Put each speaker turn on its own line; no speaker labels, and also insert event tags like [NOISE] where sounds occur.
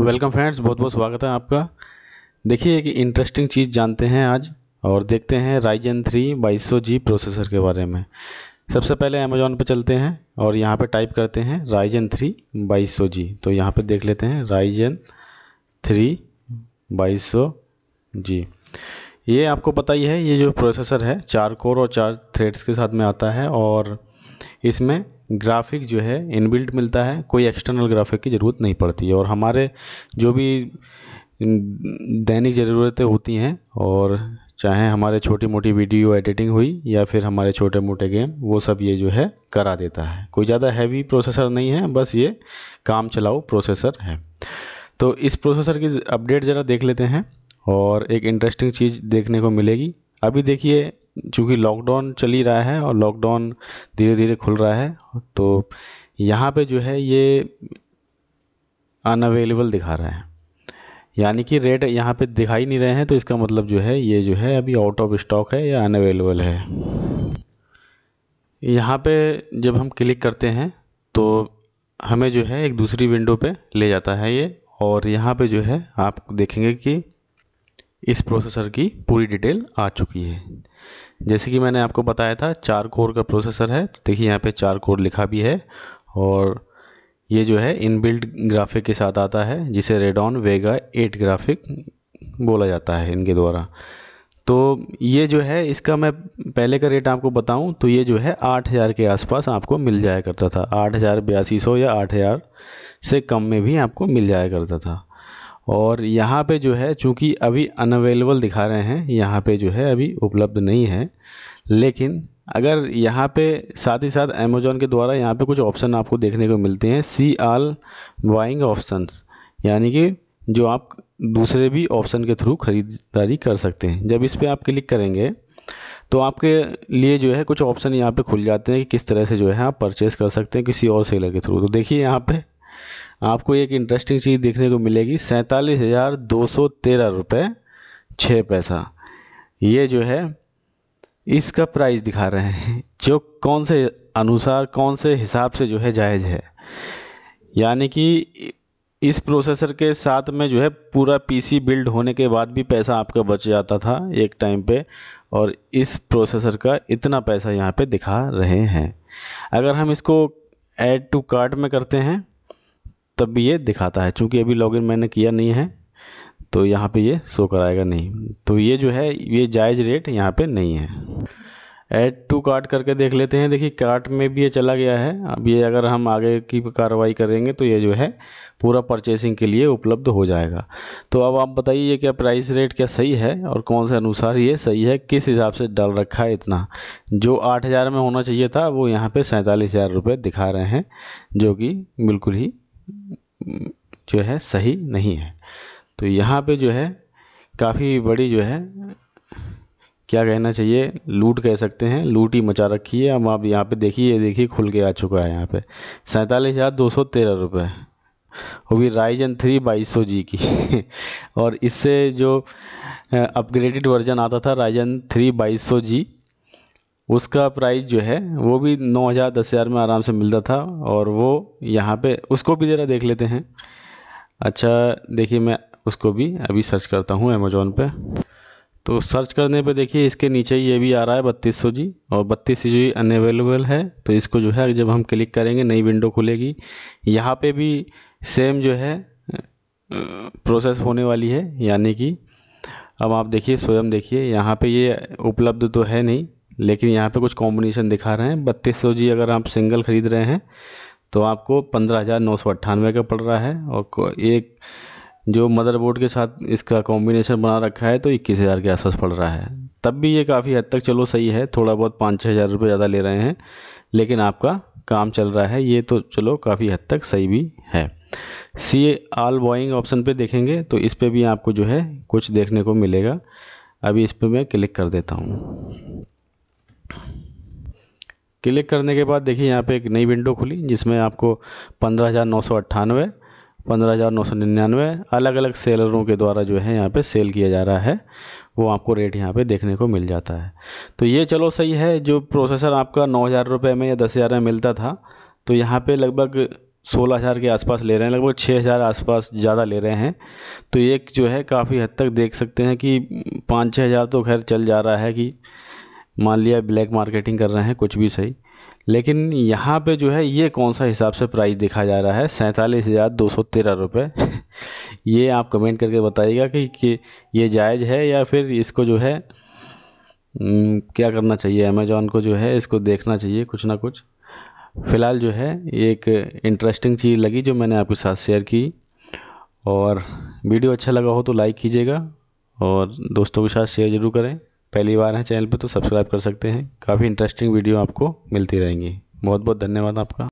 welcome friends बहुत बहुत स्वागत है आपका देखिए एक इंटरेस्टिंग चीज़ जानते हैं आज और देखते हैं राइजन थ्री बाईस जी प्रोसेसर के बारे में सबसे पहले अमेजोन पे चलते हैं और यहाँ पे टाइप करते हैं राइजन थ्री बाईस जी तो यहाँ पे देख लेते हैं राइजन थ्री बाईस जी ये आपको पता ही है ये जो प्रोसेसर है चार कोर और चार थ्रेड्स के साथ में आता है और इसमें ग्राफिक जो है इनबिल्ट मिलता है कोई एक्सटर्नल ग्राफिक की ज़रूरत नहीं पड़ती और हमारे जो भी दैनिक ज़रूरतें होती हैं और चाहे हमारे छोटी मोटी वीडियो एडिटिंग हुई या फिर हमारे छोटे मोटे गेम वो सब ये जो है करा देता है कोई ज़्यादा हैवी प्रोसेसर नहीं है बस ये काम चलाओ प्रोसेसर है तो इस प्रोसेसर की अपडेट ज़रा देख लेते हैं और एक इंटरेस्टिंग चीज़ देखने को मिलेगी अभी देखिए चूँकि लॉकडाउन चल ही रहा है और लॉकडाउन धीरे धीरे खुल रहा है तो यहाँ पे जो है ये अनअवेलेबल दिखा रहा है यानी कि रेट यहाँ पे दिखाई नहीं रहे हैं तो इसका मतलब जो है ये जो है अभी आउट ऑफ स्टॉक है या अनअवेलेबल है यहाँ पे जब हम क्लिक करते हैं तो हमें जो है एक दूसरी विंडो पे ले जाता है ये और यहाँ पे जो है आप देखेंगे कि इस प्रोसेसर की पूरी डिटेल आ चुकी है जैसे कि मैंने आपको बताया था चार कोर का प्रोसेसर है देखिए यहाँ पे चार कोर लिखा भी है और ये जो है इनबिल्ट ग्राफिक के साथ आता है जिसे रेडॉन वेगा एट ग्राफिक बोला जाता है इनके द्वारा तो ये जो है इसका मैं पहले का रेट आपको बताऊं तो ये जो है आठ हज़ार के आसपास आपको मिल जाया करता था आठ हज़ार बयासी सौ या आठ हज़ार से कम में भी आपको मिल जाया करता था और यहाँ पे जो है चूँकि अभी अनअवेलेबल दिखा रहे हैं यहाँ पे जो है अभी उपलब्ध नहीं है लेकिन अगर यहाँ पे साथ ही साथ अमेजोन के द्वारा यहाँ पे कुछ ऑप्शन आपको देखने को मिलते हैं सी आल बाइंग ऑप्शंस यानी कि जो आप दूसरे भी ऑप्शन के थ्रू खरीदारी कर सकते हैं जब इस पर आप क्लिक करेंगे तो आपके लिए जो है कुछ ऑप्शन यहाँ पे खुल जाते हैं कि किस तरह से जो है आप परचेस कर सकते हैं किसी और सेलर के थ्रू तो देखिए यहाँ पे आपको एक इंटरेस्टिंग चीज़ देखने को मिलेगी सैंतालीस हज़ार दो सौ तेरह रुपये छः पैसा ये जो है इसका प्राइस दिखा रहे हैं जो कौन से अनुसार कौन से हिसाब से जो है जायज़ है यानी कि इस प्रोसेसर के साथ में जो है पूरा पीसी बिल्ड होने के बाद भी पैसा आपका बच जाता था एक टाइम पे और इस प्रोसेसर का इतना पैसा यहाँ पे दिखा रहे हैं अगर हम इसको ऐड टू कार्ट में करते हैं तब भी ये दिखाता है चूँकि अभी लॉगिन मैंने किया नहीं है तो यहाँ पे ये शो कराएगा नहीं तो ये जो है ये जायज़ रेट यहाँ पे नहीं है ऐड टू कार्ट करके देख लेते हैं देखिए कार्ट में भी ये चला गया है अब ये अगर हम आगे की कार्रवाई करेंगे तो ये जो है पूरा परचेसिंग के लिए उपलब्ध हो जाएगा तो अब आप बताइए क्या प्राइस रेट क्या सही है और कौन से अनुसार ये सही है किस हिसाब से डाल रखा है इतना जो आठ हज़ार में होना चाहिए था वो यहाँ पे सैंतालीस हज़ार रुपये दिखा रहे हैं जो कि बिल्कुल ही जो है सही नहीं है तो यहाँ पे जो है काफ़ी बड़ी जो है क्या कहना चाहिए लूट कह सकते हैं लूट ही मचा रखी है अब आप यहाँ पे देखिए देखिए खुल के आ चुका है यहाँ पे सैंतालीस हज़ार दो सौ तेरह रुपये वो भी राइजन थ्री बाईस सौ जी की [LAUGHS] और इससे जो अपग्रेडेड वर्जन आता था राइजन थ्री बाईस सौ जी उसका प्राइस जो है वो भी नौ हज़ार दस हज़ार में आराम से मिलता था और वो यहाँ पे उसको भी ज़रा देख लेते हैं अच्छा देखिए मैं उसको भी अभी सर्च करता हूँ अमेज़ोन पे तो सर्च करने पे देखिए इसके नीचे ये भी आ रहा है बत्तीस सौ जी और बत्तीस सौ जी अनअवेलेबल है तो इसको जो है जब हम क्लिक करेंगे नई विंडो खुलेगी यहाँ पे भी सेम जो है प्रोसेस होने वाली है यानी कि अब आप देखिए स्वयं देखिए यहाँ पे ये उपलब्ध तो है नहीं लेकिन यहाँ पे कुछ कॉम्बिनेशन दिखा रहे हैं बत्तीस सौ जी अगर आप सिंगल ख़रीद रहे हैं तो आपको पंद्रह हज़ार नौ सौ अट्ठानवे का पड़ रहा है और एक जो मदरबोर्ड के साथ इसका कॉम्बिनेशन बना रखा है तो इक्कीस हज़ार के आसपास पड़ रहा है तब भी ये काफ़ी हद तक चलो सही है थोड़ा बहुत पाँच छः हज़ार रुपये ज़्यादा ले रहे हैं लेकिन आपका काम चल रहा है ये तो चलो काफ़ी हद तक सही भी है सी आल बॉइंग ऑप्शन पे देखेंगे तो इस पर भी आपको जो है कुछ देखने को मिलेगा अभी इस पर मैं क्लिक कर देता हूँ क्लिक करने के बाद देखिए यहाँ पे एक नई विंडो खुली जिसमें आपको पंद्रह हज़ार नौ सौ अट्ठानवे पंद्रह हज़ार नौ सौ निन्यानवे अलग अलग सेलरों के द्वारा जो है यहाँ पे सेल किया जा रहा है वो आपको रेट यहाँ पे देखने को मिल जाता है तो ये चलो सही है जो प्रोसेसर आपका नौ हज़ार रुपये में या दस हज़ार में मिलता था तो यहाँ पर लगभग सोलह हज़ार के आसपास ले रहे हैं लगभग छः हज़ार आसपास ज़्यादा ले रहे हैं तो ये जो है काफ़ी हद तक देख सकते हैं कि पाँच छः हज़ार तो खैर चल जा रहा है कि मान लिया ब्लैक मार्केटिंग कर रहे हैं कुछ भी सही लेकिन यहाँ पे जो है ये कौन सा हिसाब से प्राइस देखा जा रहा है सैंतालीस हज़ार दो सौ तेरह रुपये [LAUGHS] ये आप कमेंट करके बताइएगा कि, कि ये जायज़ है या फिर इसको जो है हम्म, क्या करना चाहिए अमेजोन को जो है इसको देखना चाहिए कुछ ना कुछ फ़िलहाल जो है एक इंटरेस्टिंग चीज़ लगी जो मैंने आपके साथ शेयर की और वीडियो अच्छा लगा हो तो लाइक कीजिएगा और दोस्तों के साथ शेयर ज़रूर करें पहली बार है चैनल पर तो सब्सक्राइब कर सकते हैं काफ़ी इंटरेस्टिंग वीडियो आपको मिलती रहेंगी बहुत बहुत धन्यवाद आपका